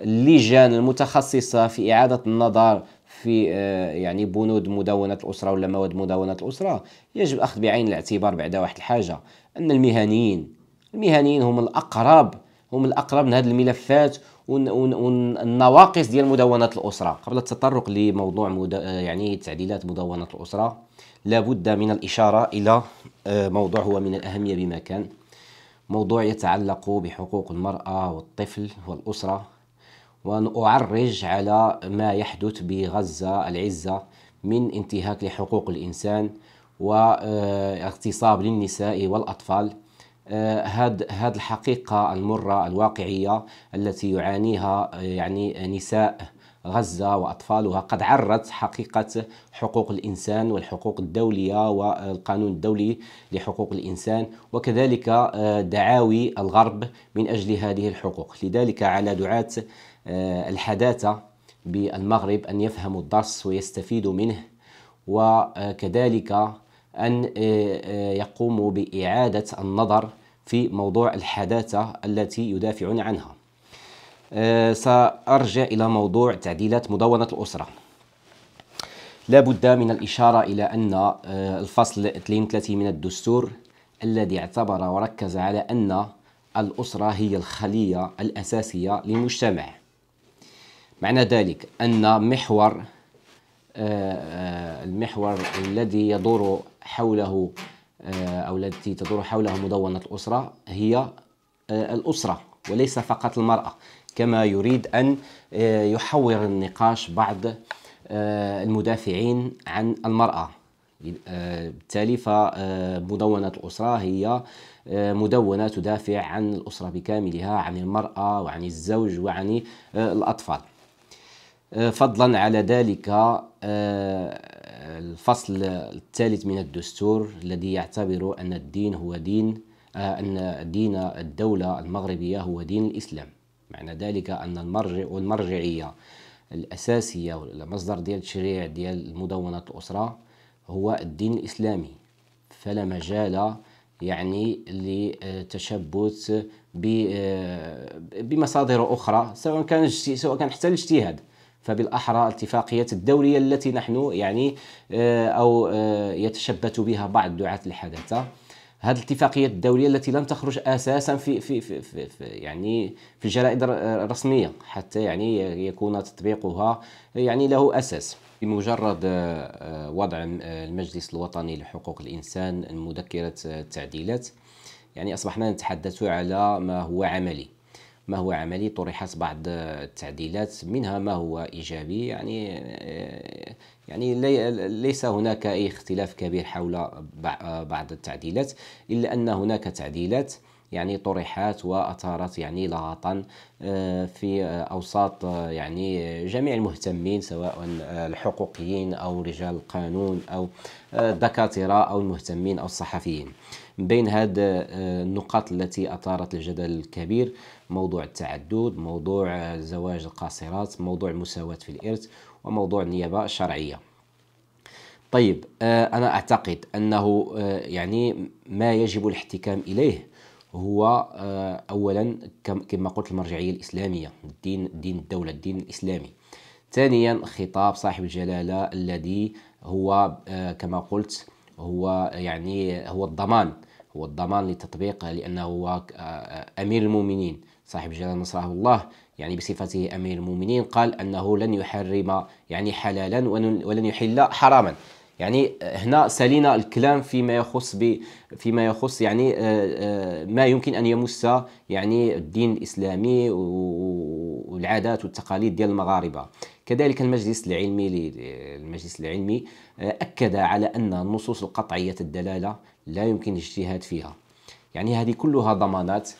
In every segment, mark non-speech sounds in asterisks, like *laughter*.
اللجان المتخصصه في اعاده النظر في آه، يعني بنود مدونه الاسره ولا مواد مدونه الاسره يجب اخذ بعين الاعتبار بعد واحد الحاجه ان المهنيين المهنيين هم الاقرب هم الاقرب من هذه الملفات والنواقص ديال مدونه الاسره قبل التطرق لموضوع مد... آه، يعني تعديلات مدونه الاسره لابد من الاشاره الى آه، موضوع هو من الاهميه بما كان موضوع يتعلق بحقوق المرأة والطفل والأسرة وأن أعرج على ما يحدث بغزة العزة من انتهاك لحقوق الإنسان واغتصاب آه، للنساء والأطفال آه، هاد هاد الحقيقة المرة الواقعية التي يعانيها آه، يعني نساء غزة وأطفالها قد عرت حقيقة حقوق الإنسان والحقوق الدولية والقانون الدولي لحقوق الإنسان وكذلك آه، دعاوي الغرب من أجل هذه الحقوق لذلك على دعاة آه، الحداثة بالمغرب أن يفهموا الدرس ويستفيدوا منه وكذلك أن آه، يقوموا بإعادة النظر في موضوع الحداثة التي يدافعون عنها آه، سأرجع إلى موضوع تعديلات مدونة الأسرة لابد من الإشارة إلى أن آه، الفصل 32 من الدستور الذي اعتبر وركز على أن الأسرة هي الخلية الأساسية للمجتمع معنى ذلك أن محور آه، المحور الذي يدور حوله أو التي تدور حوله مدونة الأسرة هي الأسرة وليس فقط المرأة كما يريد أن آه، يحور النقاش بعض آه، المدافعين عن المرأة آه، بالتالي فمدونة الأسرة هي مدونة تدافع عن الأسرة بكاملها عن المرأة وعن الزوج وعن الأطفال فضلا على ذلك الفصل الثالث من الدستور الذي يعتبر أن الدين هو دين أن دين الدولة المغربية هو دين الإسلام معنى ذلك أن المرجع والمرجعية الأساسية والمصدر ديال التشريع ديال مدونة الأسرة هو الدين الإسلامي فلا مجال يعني للتشبث آه، بمصادر أخرى سواء كان سواء كان حتى الاجتهاد فبالاحرى الاتفاقيات الدوليه التي نحن يعني آه، او آه، يتشبث بها بعض دعاه الحداثه هذه الاتفاقيات الدوليه التي لم تخرج اساسا في في في, في, في يعني في الجرائد الرسميه حتى يعني يكون تطبيقها يعني له اساس بمجرد آه، وضع المجلس الوطني لحقوق الانسان مذكره التعديلات يعني اصبحنا نتحدث على ما هو عملي ما هو عملي طرحت بعض التعديلات منها ما هو ايجابي يعني آه، يعني ليس هناك اي اختلاف كبير حول بعض التعديلات الا ان هناك تعديلات يعني طرحات واثارت يعني لغطا آه، في اوساط آه، يعني جميع المهتمين سواء الحقوقيين او رجال القانون او الدكاتره او المهتمين او الصحفيين من بين هذه النقاط التي اثارت الجدل الكبير موضوع التعدد موضوع زواج القاصرات موضوع المساواة في الإرث وموضوع النيابة الشرعية طيب آه، أنا أعتقد أنه آه، يعني ما يجب الاحتكام إليه هو آه، أولا كما قلت المرجعية الإسلامية الدين دين الدولة الدين الإسلامي ثانيا خطاب صاحب الجلالة الذي هو كما قلت هو يعني هو الضمان هو الضمان لتطبيق لأنه هو أمير المؤمنين صاحب الجلالة نصره الله يعني بصفته أمير المؤمنين قال أنه لن يحرم يعني حلالا ولن يحل حراما يعني هنا سالينا الكلام فيما يخص ب فيما يخص يعني آه، آه، ما يمكن ان يمس يعني الدين الاسلامي والعادات والتقاليد ديال المغاربه كذلك المجلس العلمي المجلس العلمي آه، اكد على ان النصوص القطعيه الدلاله لا يمكن الاجتهاد فيها يعني هذه كلها ضمانات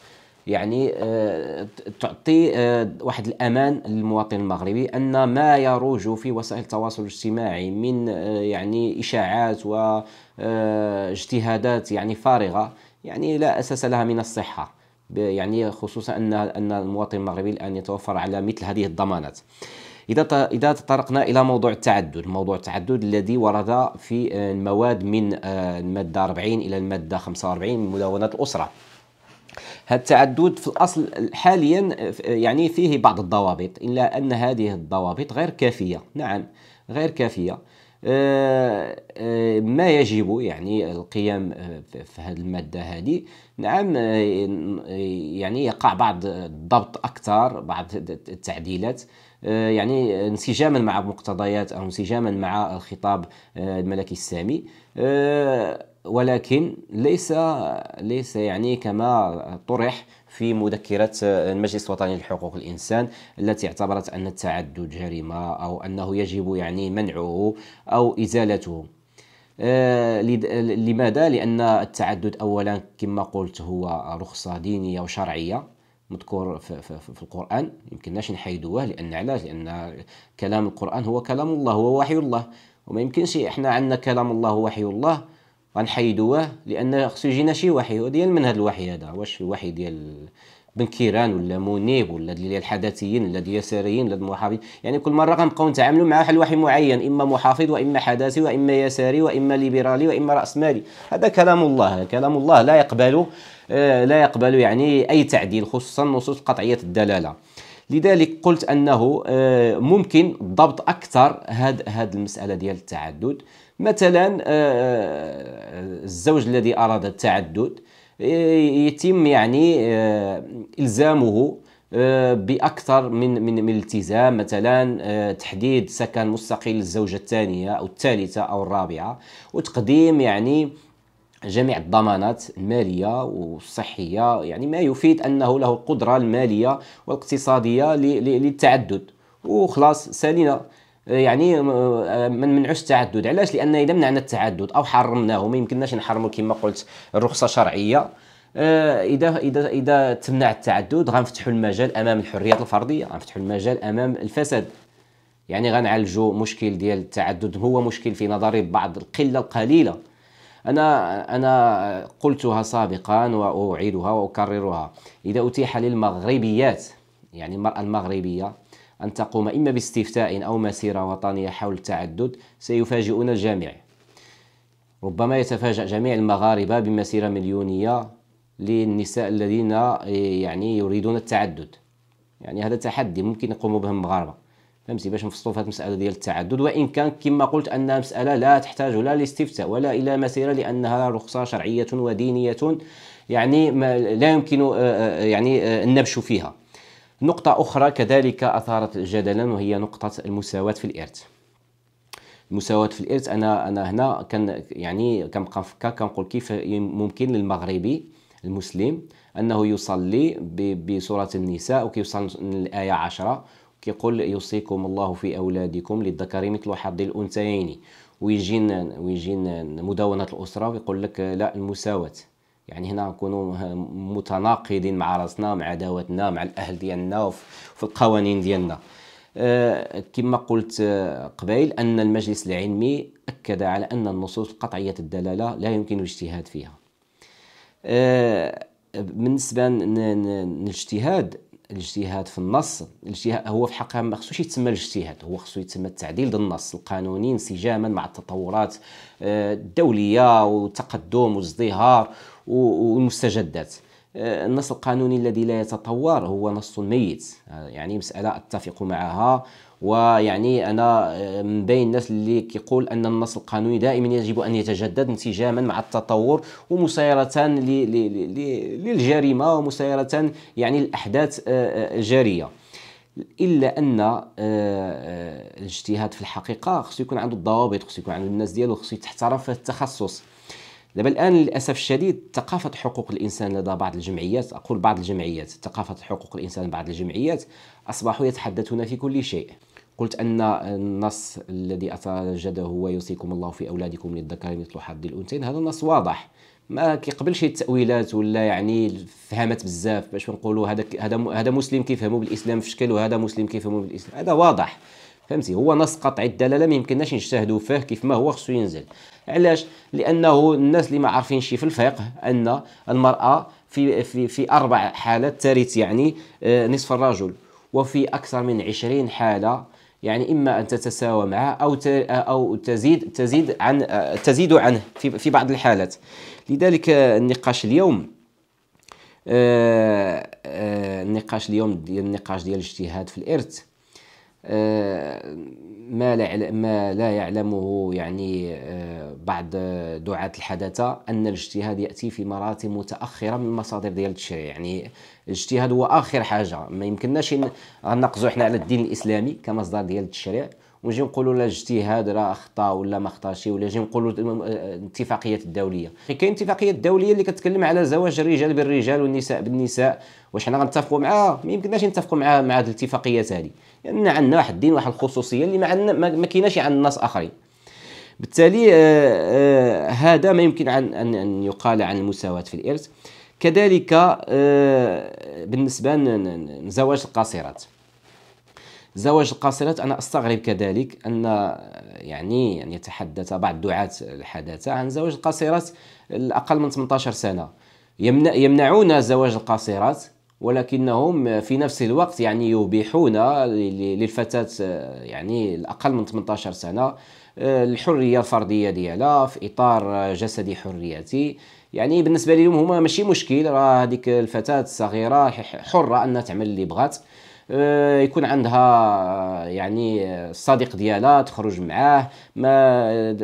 يعني آه، تعطي آه، واحد الامان للمواطن المغربي ان ما يروج في وسائل التواصل الاجتماعي من آه، يعني اشاعات واجتهادات يعني فارغه يعني لا اساس لها من الصحه يعني خصوصا ان ان المواطن المغربي الان يتوفر على مثل هذه الضمانات اذا اذا تطرقنا الى موضوع التعدد موضوع التعدد الذي ورد في المواد من الماده 40 الى الماده 45 من مدونات الاسره هذا التعدد في الأصل حاليا يعني فيه بعض الضوابط إلا أن هذه الضوابط غير كافية نعم غير كافية آه، آه، ما يجب يعني القيام آه، في هذه المادة هذه نعم يعني يقع بعض الضبط أكثر بعض التعديلات يعني انسجاما مع مقتضيات أو انسجاما مع الخطاب الملكي السامي ولكن ليس ليس يعني كما طرح في مذكرة المجلس الوطني لحقوق الإنسان التي اعتبرت أن التعدد جريمة أو أنه يجب يعني منعه أو إزالته آه، لماذا؟ لأن التعدد أولا كما قلت هو رخصة دينية وشرعية مذكور في, في, في القرآن يمكنناش نحيدوه لأن علاش؟ لأن كلام القرآن هو كلام الله هو وحي الله وما يمكنش احنا عندنا كلام الله وحي الله غنحيدوه لان خصو يجينا شي وحي ديال من هذا الوحي هذا واش الوحي ديال بن كيران ولا منيب ولا ديال الحداثيين ولا ديال اليساريين ولا المحافظين يعني كل مره غنبقاو نتعاملوا مع واحد الوحي معين اما محافظ واما حداثي واما يساري واما ليبرالي واما راسمالي هذا كلام الله كلام الله لا يقبل آه، لا يقبل يعني اي تعديل خصوصا نصوص قطعيه الدلاله لذلك قلت انه آه، ممكن ضبط اكثر هاد هاد المساله ديال التعدد مثلا آه، آه، الزوج الذي أراد التعدد آه، يتم يعني إلزامه باكثر من من التزام مثلا تحديد سكن مستقل للزوجه الثانيه او الثالثه او الرابعه وتقديم يعني جميع الضمانات الماليه والصحيه يعني ما يفيد انه له القدره الماليه والاقتصاديه للتعدد وخلاص سالينا يعني آه، ما نمنعوش التعدد علاش لان اذا منعنا التعدد او حرمناه ما يمكنناش نحرموا كما قلت الرخصه شرعيه آه، اذا اذا اذا تمنع التعدد غنفتحوا المجال امام الحريات الفرديه غنفتحوا المجال امام الفساد يعني غنعالجوا مشكل ديال التعدد هو مشكل في نظري بعض القله القليله انا انا قلتها سابقا واعيدها واكررها اذا اتيح للمغربيات يعني المراه المغربيه أن تقوم إما باستفتاء أو مسيرة وطنية حول التعدد سيفاجئنا الجميع ربما يتفاجأ جميع المغاربة بمسيرة مليونية للنساء الذين آه، يعني يريدون التعدد يعني هذا تحدي ممكن يقوموا به المغاربه فهمتي باش نفصلوا في المساله ديال التعدد وان كان كما قلت انها مساله لا تحتاج لا لاستفتاء ولا الى مسيره لانها رخصه شرعيه ودينيه يعني لا يمكن آه، آه، يعني النبش فيها نقطة أخرى كذلك أثارت جدلا وهي نقطة المساواة في الإرث المساواة في الإرث أنا أنا هنا كان يعني كنبقى نفكر كنقول كيف ممكن للمغربي المسلم أنه يصلي بسورة النساء وكيوصل للآية 10 كيقول يوصيكم الله في أولادكم للذكر مثل حظ الأنثيين ويجي ويجي مدونة الأسرة ويقول لك لا المساواة يعني هنا نكونوا متناقضين مع راسنا مع عداوتنا مع الاهل ديالنا وفي القوانين ديالنا آه، كما قلت آه، قبيل ان المجلس العلمي اكد على ان النصوص قطعيه الدلاله لا يمكن الاجتهاد فيها آه، بالنسبه للاجتهاد الاجتهاد في النص الاجتهاد هو في حقها ما خصوش يتسمى الاجتهاد هو خصو يتسمى التعديل للنص القانوني انسجاما مع التطورات الدوليه والتقدم والازدهار والمستجدات آه، النص القانوني الذي لا يتطور هو نص ميت آه، يعني مسألة أتفق معها ويعني أنا آه، من بين الناس اللي كيقول أن النص القانوني دائما يجب أن يتجدد انسجاما مع التطور ومسايرة للجريمة ومسايرة يعني الأحداث الجارية الا ان الاجتهاد في الحقيقه خصو يكون عنده الضوابط خصو يكون عنده الناس ديالو خصو تحترم في التخصص دابا الان للاسف الشديد ثقافه حقوق الانسان لدى بعض الجمعيات اقول بعض الجمعيات ثقافه حقوق الانسان بعض الجمعيات اصبحوا يتحدثون في كل شيء قلت ان النص الذي اتجده هو يوصيكم الله في اولادكم للذكر مثل حظ الانثيين هذا النص واضح ما كيقبلش التاويلات ولا يعني فهمت بزاف باش نقولوا هذا هذا مسلم كيفهموا بالاسلام في شكل وهذا مسلم كيفهموا بالاسلام هذا واضح فهمتي هو نص قطع الدلاله ما يمكنناش نجتهدوا فيه كيف ما هو خصو ينزل علاش لانه الناس اللي ما عارفينش في الفقه ان المراه في في في اربع حالات ترث يعني آه، نصف الرجل وفي اكثر من عشرين حاله يعني اما ان تتساوى معه او او تزيد تزيد عن آه، تزيد عنه في في بعض الحالات لذلك النقاش اليوم آه، النقاش اليوم ديال النقاش ديال الاجتهاد في الارث ما لا ما لا يعلمه يعني آه، بعض دعاة الحداثة أن الاجتهاد يأتي في مراتب متأخرة من مصادر ديال التشريع يعني الاجتهاد هو آخر حاجة ما يمكنناش نقزو حنا على الدين الإسلامي كمصدر ديال التشريع ونجي نقولوا لا الاجتهاد راه خطا ولا ما خطاش ولا نجي نقولوا الاتفاقيات الدوليه يعني كاين الاتفاقيات الدوليه اللي كتكلم على زواج الرجال بالرجال والنساء بالنساء واش حنا غنتفقوا معاها ما يمكنناش نتفقوا معاها مع هذه الاتفاقيات هذه لان يعني عندنا واحد الدين واحد الخصوصيه اللي ما عندنا ما كايناش عند الناس اخرين بالتالي آه آه هذا ما يمكن عن ان, أن يقال عن المساواه في الارث كذلك آه بالنسبه لزواج القاصرات زواج القاصرات انا استغرب كذلك ان يعني ان يتحدث بعض دعاة الحداثه عن زواج القاصرات الاقل من 18 سنه يمنعون زواج القاصرات ولكنهم في نفس الوقت يعني يبيحون للفتاة يعني الأقل من 18 سنة الحرية الفردية ديالها في إطار جسدي حريتي يعني بالنسبة لهم هما ماشي مشكل راه هذيك الفتاة الصغيرة حرة أنها تعمل اللي بغات آه، يكون عندها آه، يعني الصديق آه، ديالها تخرج معاه ما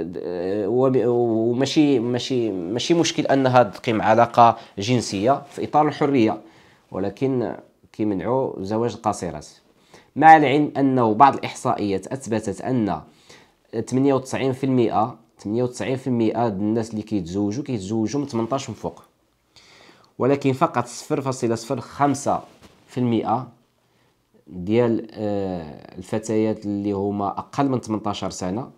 وماشي ماشي ماشي مشكل انها تقيم علاقه جنسيه في اطار الحريه ولكن كيمنعوا زواج القاصرات مع العلم انه بعض الاحصائيات اثبتت ان 98% 98% الناس اللي كيتزوجوا كيتزوجوا من 18 من فوق ولكن فقط 0.05% ديال آه، الفتيات اللي هما اقل من 18 سنه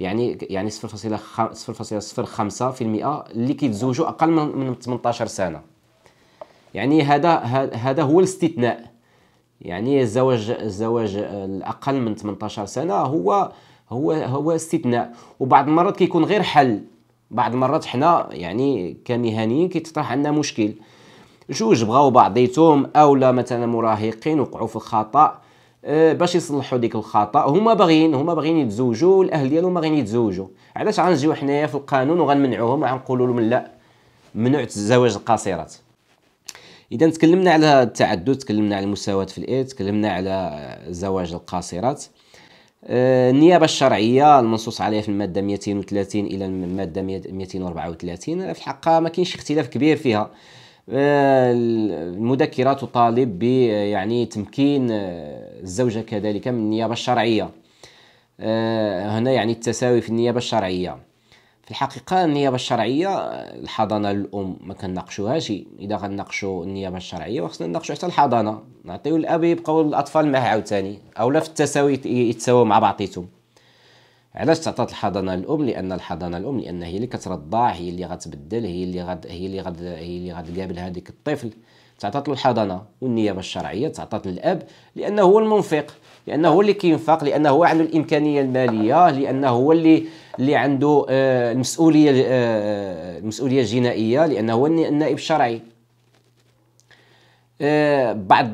يعني يعني 0.05% اللي كيتزوجوا اقل من 18 سنه يعني هذا هذا هو الاستثناء يعني الزواج الزواج الاقل من 18 سنه هو هو هو استثناء وبعض المرات كيكون غير حل بعض المرات حنا يعني كمهنيين كيتطرح عندنا مشكل جوج بغاو بعضيتهم اولا مثلا مراهقين وقعوا في الخطا آه، باش يصلحوا ديك الخطا هما باغيين هما باغيين يتزوجوا الاهل ديالهم باغيين يتزوجوا علاش غنجيو حنايا في القانون وغنمنعوهم وغنقولوا لهم لا ممنوع الزواج القاصرات اذا تكلمنا على التعدد تكلمنا على المساواه في الايد تكلمنا على الزواج القاصرات آه، النيابه الشرعيه المنصوص عليها في الماده 230 الى الماده 234 في الحقيقه ما كاينش اختلاف كبير فيها المذكره تطالب ب يعني تمكين آه، الزوجه كذلك من النيابه الشرعيه آه، هنا يعني التساوي في النيابه الشرعيه في الحقيقه النيابه الشرعيه الحضانه الام ما كنناقشوهاش اذا غنناقشوا النيابه الشرعيه خصنا نناقشوا حتى الحضانه نعطيو الاب يبقاو الاطفال معاه عاوتاني اولا في التساوي يتساووا مع بعضيتهم علاش تعطات الحضانه الام لان الحضانه الام لان هي اللي كترضع هي اللي غتبدل هي اللي غد هي اللي غد هي اللي غتقابل هذيك الطفل تعطات له الحضانه والنيابه الشرعيه تعطات للاب لانه هو المنفق لانه هو اللي كينفق لانه هو عنده الامكانيه الماليه لانه هو اللي اللي عنده آه، المسؤوليه آه، آه، المسؤوليه الجنائيه لانه هو النائب الشرعي بعض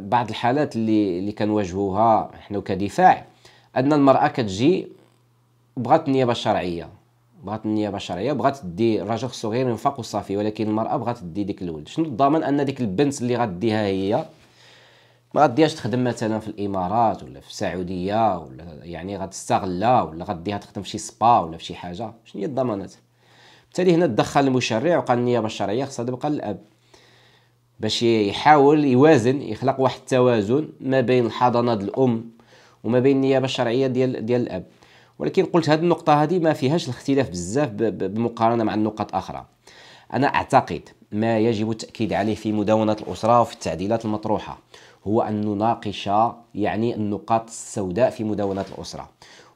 بعض الحالات اللي اللي كنواجهوها حنا كدفاع ان المراه كتجي بغات النيابه الشرعيه بغات النيابه الشرعيه بغات دي الرجل خصو غير ينفق وصافي ولكن المراه بغات دي ديك الولد شنو الضمان ان ديك البنت اللي غديها هي ما غاديهاش تخدم مثلا في الامارات ولا في السعوديه ولا يعني غتستغلها ولا غديها تخدم في شي سبا ولا في شي حاجه شنو هي الضمانات بالتالي هنا تدخل المشرع وقال النيابه الشرعيه خصها تبقى للاب باش يحاول يوازن يخلق واحد التوازن ما بين الحضانه الام وما بين النيابه الشرعيه ديال ديال الاب ولكن قلت هذه النقطه هذه ما فيهاش الاختلاف بزاف بالمقارنه مع النقط اخرى انا اعتقد ما يجب التاكيد عليه في مداونه الاسره وفي التعديلات المطروحه هو ان نناقش يعني النقاط السوداء في مداونه الاسره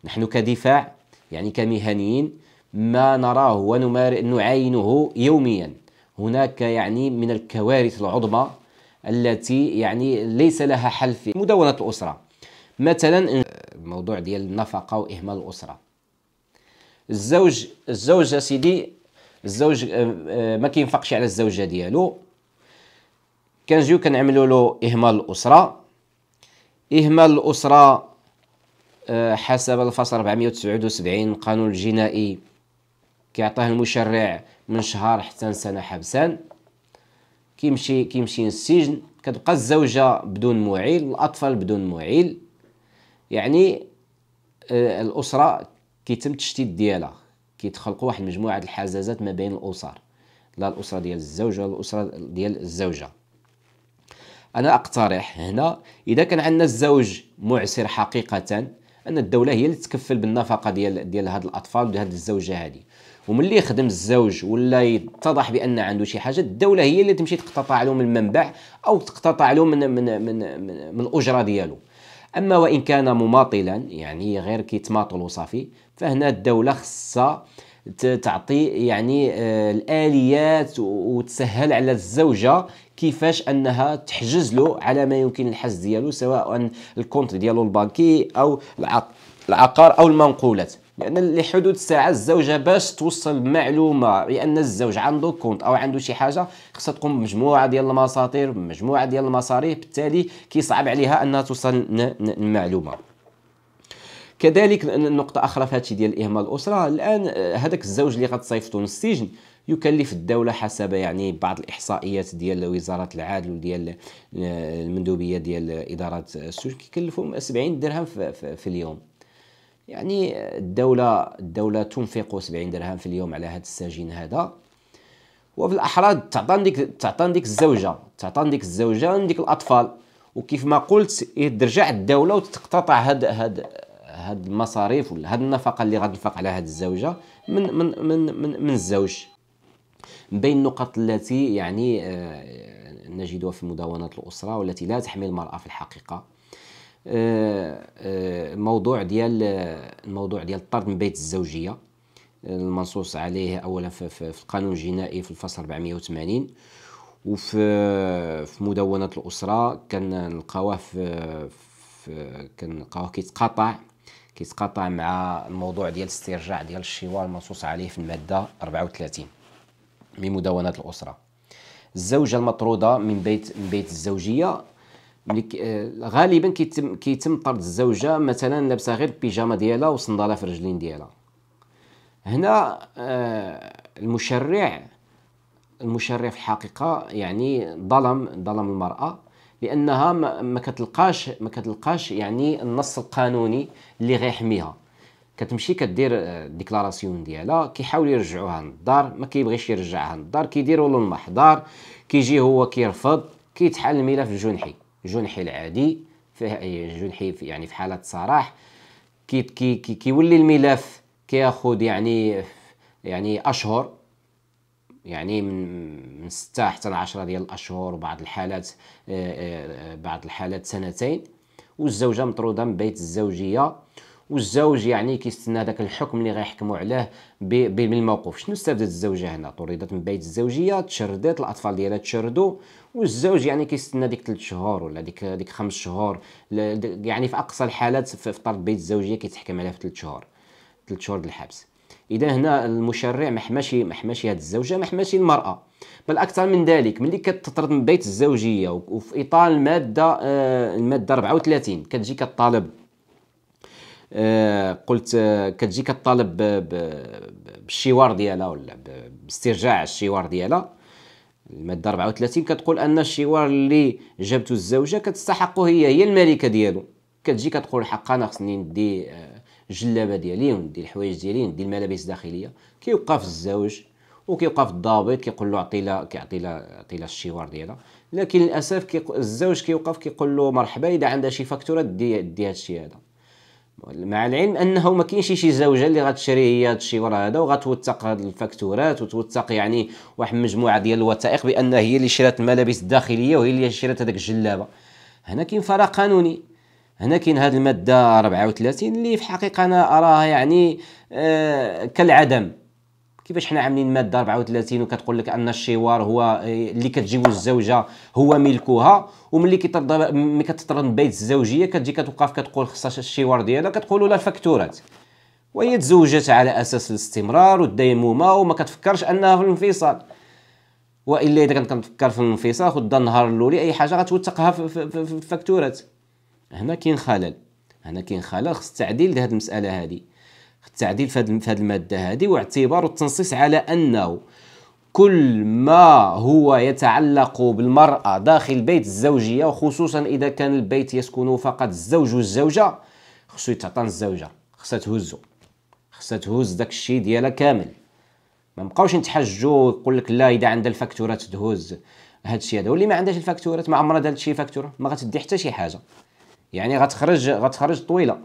نحن كدفاع يعني كمهنيين ما نراه ونعاينه يوميا هناك يعني من الكوارث العظمى التي يعني ليس لها حل في مداونة الأسرة مثلا الموضوع ديال النفقه واهمال الاسره الزوج الزوج سيدي الزوج آه، آه، ما كينفقش على الزوجه ديالو كنجيو كنعملوا له اهمال الاسره اهمال الاسره آه، حسب الفصل 479 القانون الجنائي كيعطيه المشرع من شهر حتى سنه حبسان كيمشي كيمشي للسجن كتبقى الزوجه بدون معيل الاطفال بدون معيل يعني آه، الاسره كيتم التشتيت ديالها كيتخلقوا واحد مجموعه الحزازات ما بين الاسر لا الاسره ديال الزوج ولا الاسره ديال الزوجه انا اقترح هنا اذا كان عندنا الزوج معسر حقيقه ان الدوله هي اللي تكفل بالنفقه ديال ديال هاد الاطفال وديال هاد الزوجه هذه وملي يخدم الزوج ولا يتضح بان عنده شي حاجه الدوله هي اللي تمشي تقتطع له من المنبع او تقتطع له من من من, من, من الاجره ديالو أما وإن كان مماطلا يعني غير كيتماطل وصافي فهنا الدولة خصها تعطي يعني آه، الاليات وتسهل على الزوجه كيفاش انها تحجز له على ما يمكن الحجز ديالو سواء الكونت ديالو البنكي او العقار او المنقولات لان لحدود الساعه الزوجه باش توصل معلومه بان الزوج عنده كونت او عنده شي حاجه خصها تقوم بمجموعه ديال المساطير مجموعه ديال المصاريف بالتالي كيصعب عليها انها توصل المعلومه كذلك نقطة أخرى في هادشي ديال إهمال الأسرة الآن آه، هذاك الزوج اللي غتصيفطو للسجن يكلف الدولة حسب يعني بعض الإحصائيات ديال وزارة العدل وديال آه، المندوبية ديال إدارة السجن كيكلفهم 70 درهم في, في, في اليوم يعني الدولة الدولة تنفق 70 درهم في اليوم على هذا السجين هذا وفي الأحرى تعطان ديك تعطان ديك الزوجة تعطان ديك الزوجة ديك الأطفال وكيف ما قلت إيه، ترجع الدولة وتقتطع هاد هاد هاد المصاريف ولا هاد النفقة اللي غتنفق على هاد الزوجة من من من من, من الزوج من بين النقط التي يعني آه، نجدها في مدونة الأسرة والتي لا تحمي المرأة في الحقيقة آه، آه، الموضوع ديال الموضوع ديال الطرد من بيت الزوجيه آه، المنصوص عليه اولا في القانون الجنائي في الفصل 480 وفي في مدونه الاسره كنلقاوه في في كنلقاوه كيتقاطع كيتقاطع مع الموضوع ديال استرجاع ديال الشوار المنصوص عليه في الماده 34 من مدونة الاسره الزوجه المطروده من بيت من بيت الزوجيه آه، غالبا كيتم كيتم طرد الزوجه مثلا لابسه غير البيجامه ديالها وصنداله في الرجلين ديالها هنا آه، المشرع المشرع في الحقيقه يعني ظلم ظلم المراه لانها ما كتلقاش ما كتلقاش يعني النص القانوني اللي غيحميها كتمشي كدير آه، ديكلاراسيون ديالها كيحاول يرجعوها للدار ما كيبغيش يرجعها للدار كيديروا له المحضر كيجي هو كيرفض كيتحل الملف الجنحي جنحي العادي فيه جنحي في يعني في حاله صراح كي كي كيولي الملف كياخذ يعني يعني اشهر يعني من من 6 حتى 10 ديال الاشهر وبعض الحالات آه، آه، بعض الحالات سنتين والزوجه مطروده من بيت الزوجيه والزوج يعني كيستنى داك الحكم اللي غيحكموا عليه بالموقوف شنو استفدت الزوجه هنا طردت من بيت الزوجيه تشردت الاطفال ديالها تشردوا والزوج يعني كيستنى ديك 3 شهور ولا ديك ديك 5 شهور يعني في اقصى الحالات في بيت الزوجيه كيتحكم عليها في 3 شهور 3 شهور الحبس اذا هنا المشرع ما حماش ما حماش هذه الزوجه ما حماش المراه بل اكثر من ذلك ملي كتطرد من بيت الزوجيه وفي اطار الماده آه، الماده 34 كتجي كطالب آه، قلت آه، كتجي كطالب بالشوار ديالها ولا باسترجاع الشوار ديالها الماده 34 كتقول ان الشوار اللي جابته الزوجه كتستحقه هي هي الملكه ديالو كتجي كتقول حقا انا خصني ندي الجلابه آه، ديالي وندي الحوايج ديالي وندي الملابس الداخليه كيوقف الزوج وكيوقف الضابط كيقول له عطي لها كيعطي لها عطي لها الشوار ديالها لكن للاسف كي الزوج كيوقف كيقول له مرحبا اذا عندها شي فاكتوره دي دي الشيء هذا مع العلم انه ما كاينش شي زوجه اللي غتشري هي هادشي ورا هذا وغتوثق هاد الفاكتورات وتوثق يعني واحد المجموعه ديال الوثائق بان هي اللي شرات الملابس الداخليه وهي اللي شرات هذاك الجلابه هنا كاين فراغ قانوني هنا كاين هذه الماده 34 اللي في الحقيقه انا اراها يعني آه كالعدم كيفاش حنا عاملين ماده 34 وكتقول لك ان الشوار هو اللي كتجيبو الزوجه هو ملكها وملي ملي كتطرد بيت الزوجيه كتجي كتوقف كتقول خصها الشوار ديالها كتقولوا لها الفاكتورات وهي تزوجت على اساس الاستمرار والديمومه وما كتفكرش انها في الانفصال والا اذا كانت كتفكر في الانفصال خد النهار الاولي اي حاجه غتوثقها في الفاكتورات هنا كاين خلل هنا كاين خلل خص التعديل لهذه المساله هذه التعديل في هذه الماده هذه واعتبار التنصيص على انه كل ما هو يتعلق بالمرأة داخل بيت الزوجية وخصوصا إذا كان البيت يسكن فقط الزوج والزوجة خصو يتعطى الزوجة خصها تهزو خصها تهز داك الشيء ديالها كامل ما بقاوش نتحجوا يقول لك لا اذا عندها الفاكتورات تهز هذا الشيء هذا واللي ما عندهاش الفاكتورات ما عمرها دارت شي فاكتوره ما غتدي حتى شي حاجه يعني غتخرج غتخرج طويله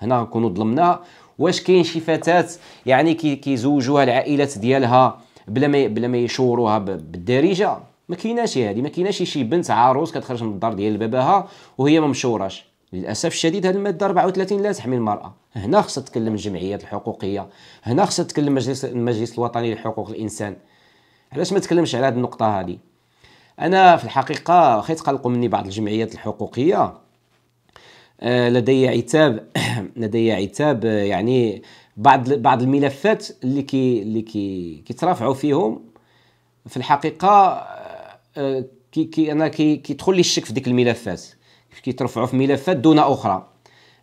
هنا غنكونوا ظلمناها واش كاين شي فتاه يعني كيزوجوها العائلات ديالها بلا ما بلا ما يشوروها بالدارجه ما كايناش هذه ما كايناش شي بنت عروس كتخرج من الدار ديال باباها وهي ما مشوراش للاسف الشديد هذه الماده 34 لا تحمي المراه هنا خصها تتكلم الجمعيات الحقوقيه هنا خصها تتكلم مجلس المجلس الوطني لحقوق الانسان علاش ما تكلمش على هذه النقطه هذه انا في الحقيقه خيت قلقوا مني بعض الجمعيات الحقوقيه آه، لدي عتاب *clears throat* لدي عتاب آه، يعني بعض بعض الملفات اللي كي اللي كي كيترافعوا فيهم في الحقيقه آه، كي كي انا كي كيدخل لي الشك في ديك الملفات كيترفعوا في ملفات دون اخرى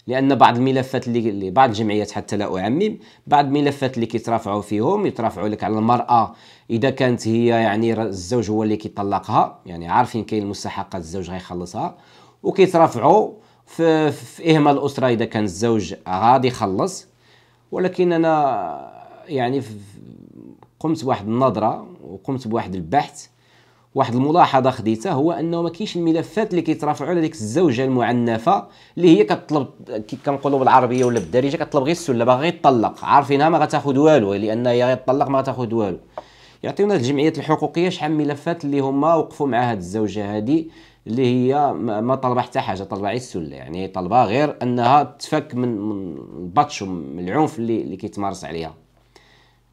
لان بعض الملفات اللي بعض الجمعيات حتى لا اعمم بعض الملفات اللي كيترافعوا فيهم يترافعوا لك على المراه اذا كانت هي يعني الزوج هو اللي كيطلقها يعني عارفين كاين المستحقات الزوج غيخلصها وكيترافعوا في, في إهمال الأسرة إذا كان الزوج غادي يخلص ولكن أنا يعني قمت بواحد النظرة وقمت بواحد البحث واحد الملاحظه خديتها هو انه ما كاينش الملفات اللي كيترافعوا على ديك الزوجه المعنفه اللي هي كتطلب كي كنقولوا بالعربيه ولا بالدارجه كتطلب غير السله باغي يطلق عارفينها ما غتاخذ والو لان هي تطلق ما غتاخذ والو يعطيونا الجمعيات الحقوقيه شحال من ملفات اللي هما وقفوا مع هاد الزوجه هذه اللي هي ما طلبه حتى حاجه طلبه غير السله يعني طلبه غير انها تفك من من البطش ومن العنف اللي اللي كيتمارس عليها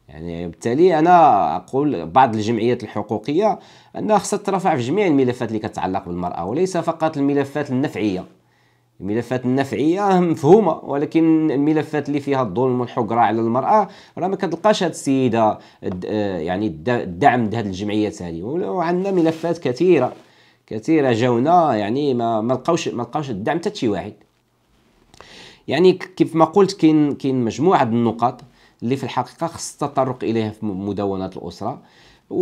يعني بالتالي انا اقول بعض الجمعيات الحقوقيه انها خصها ترفع في جميع الملفات اللي كتعلق بالمراه وليس فقط الملفات النفعيه الملفات النفعيه مفهومه ولكن الملفات اللي فيها الظلم والحقره على المراه راه ما كتلقاش هاد السيده آه، يعني الدعم لهاد الجمعيات هذه وعندنا ملفات كثيره كثيره جاونا يعني ما ما لقاوش ما لقاوش الدعم حتى شي واحد يعني كيف ما قلت كاين كاين مجموعه النقاط اللي في الحقيقه خص التطرق اليها في مدونات الاسره و...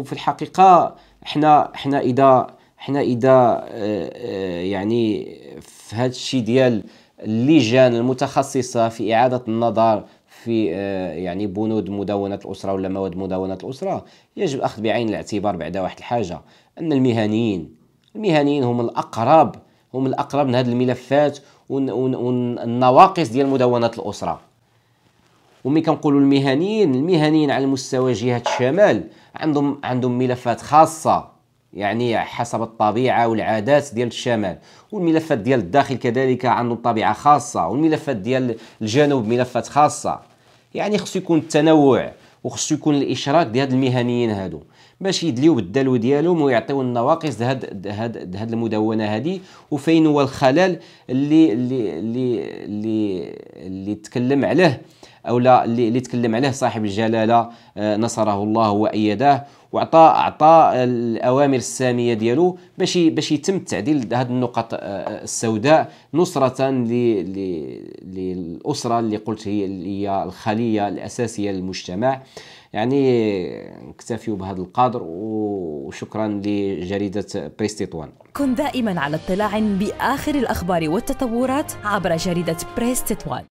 وفي الحقيقه حنا حنا اذا حنا اذا آه، آه، يعني في هذا الشيء ديال اللجان المتخصصه في اعاده النظر في آه، يعني بنود مدونه الاسره ولا مواد مدونه الاسره يجب اخذ بعين الاعتبار بعد واحد الحاجه ان المهنيين المهنيين هم الاقرب هم الاقرب من هذه الملفات والنواقص ديال مدونات الاسره وملي كنقولوا المهنيين المهنيين على مستوى جهه الشمال عندهم عندهم ملفات خاصه يعني حسب الطبيعه والعادات ديال الشمال والملفات ديال الداخل كذلك عندهم طبيعه خاصه والملفات ديال الجنوب ملفات خاصه يعني خصو يكون التنوع وخصو يكون الاشراك ديال هاد المهنيين هادو باش يدليو بالدلو ديالهم ويعطيو النواقص هاد هاد هاد المدونه هادي وفين هو الخلل اللي اللي اللي اللي, اللي تكلم عليه او لا اللي, اللي تكلم عليه صاحب الجلاله آه، نصره الله وايده وعطى عطى الاوامر الساميه ديالو باش باش يتم تعديل هاد النقط آه، آه، السوداء نصره للاسره اللي قلت هي الخليه الاساسيه للمجتمع يعني نكتفيو بهذا القدر وشكرا لجريده بريس تطوان كن دائما على اطلاع باخر الاخبار والتطورات عبر جريده بريس تطوان